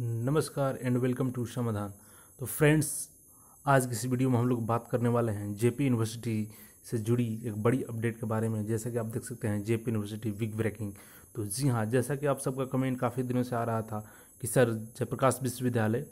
नमस्कार and welcome to समाधान तो फ्रेंड्स आज की इस वीडियो में हम लोग बात करने वाले हैं जेपी यूनिवर्सिटी से जुड़ी एक बड़ी अपडेट के बारे में जैसा कि आप देख सकते हैं जेपी यूनिवर्सिटी विग ब्रेकिंग तो जी हाँ जैसा कि आप सबका कमेंट काफ़ी दिनों से आ रहा था कि सर जयप्रकाश विश्वविद्यालय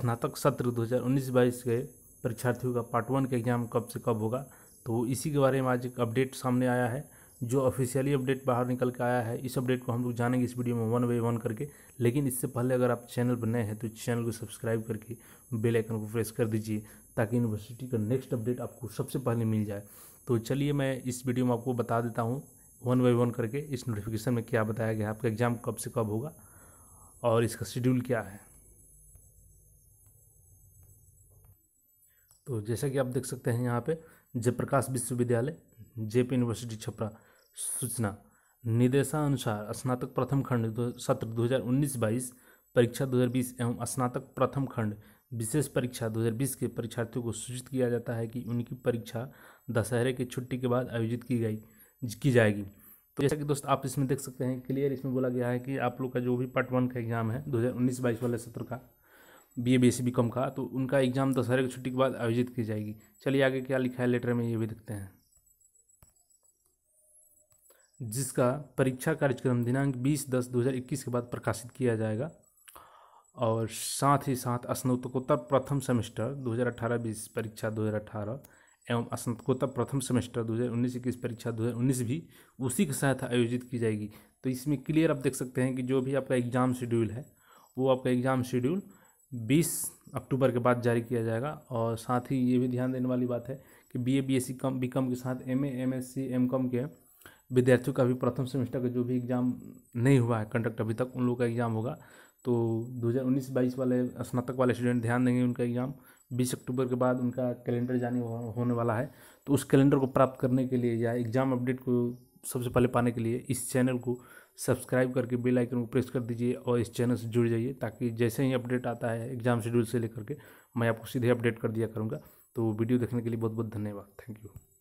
स्नातक सत्र दो हज़ार के परीक्षार्थियों का पार्ट वन का एग्ज़ाम कब से कब होगा तो इसी के बारे में आज एक अपडेट सामने आया है जो ऑफिशियली अपडेट बाहर निकल के आया है इस अपडेट को हम लोग जानेंगे इस वीडियो में वन बाई वन करके लेकिन इससे पहले अगर आप चैनल पर नए हैं तो चैनल को सब्सक्राइब करके बेल आइकन को प्रेस कर दीजिए ताकि यूनिवर्सिटी का नेक्स्ट अपडेट आपको सबसे पहले मिल जाए तो चलिए मैं इस वीडियो में आपको बता देता हूँ वन बाई वन करके इस नोटिफिकेशन में क्या बताया गया आपका एग्ज़ाम कब से कब होगा और इसका शेड्यूल क्या है तो जैसा कि आप देख सकते हैं यहाँ पे जयप्रकाश विश्वविद्यालय जेपी यूनिवर्सिटी छपरा सूचना निर्देशानुसार स्नातक प्रथम खंड दो, सत्र 2019-22 परीक्षा 2020 एवं स्नातक प्रथम खंड विशेष परीक्षा 2020 के परीक्षार्थियों को सूचित किया जाता है कि उनकी परीक्षा दशहरे की छुट्टी के बाद आयोजित की गई की जाएगी तो जैसा कि दोस्त आप इसमें देख सकते हैं क्लियर इसमें बोला गया है कि आप लोग का जो भी पार्ट वन का एग्ज़ाम है 2019-22 वाले सत्र का B A B S B com का तो उनका एग्ज़ाम दशहरे की छुट्टी के बाद आयोजित की जाएगी चलिए आगे क्या लिखा है लेटर में ये भी देखते हैं जिसका परीक्षा कार्यक्रम दिनांक 20 दस 2021 के बाद प्रकाशित किया जाएगा और साथ ही साथ स्नातकोत्तर प्रथम सेमेस्टर 2018-20 परीक्षा 2018 एवं स्नातकोत्तर प्रथम सेमेस्टर 2019-21 परीक्षा 2019 भी उसी के साथ आयोजित की जाएगी तो इसमें क्लियर आप देख सकते हैं कि जो भी आपका एग्ज़ाम शेड्यूल है वो आपका एग्ज़ाम शेड्यूल बीस अक्टूबर के बाद जारी किया जाएगा और साथ ही ये भी ध्यान देने वाली बात है कि B A B S C com B com के साथ M A M S C M com के विद्यार्थियों का भी प्रथम सेमेस्टर का जो भी एग्ज़ाम नहीं हुआ है कंडक्ट अभी तक उन लोगों का एग्ज़ाम होगा तो 2019 22 वाले स्नातक वाले स्टूडेंट ध्यान देंगे उनका एग्ज़ाम 20 अक्टूबर के बाद उनका कैलेंडर जाने होने वाला है तो उस कैलेंडर को प्राप्त करने के लिए या एग्ज़ाम अपडेट को सबसे पहले पाने के लिए इस चैनल को सब्सक्राइब करके बेल आइकन को प्रेस कर दीजिए और इस चैनल से जुड़ जाइए ताकि जैसे ही अपडेट आता है एग्ज़ाम शेड्यूल से लेकर के मैं आपको सीधे अपडेट कर दिया करूँगा तो वीडियो देखने के लिए बहुत बहुत धन्यवाद थैंक यू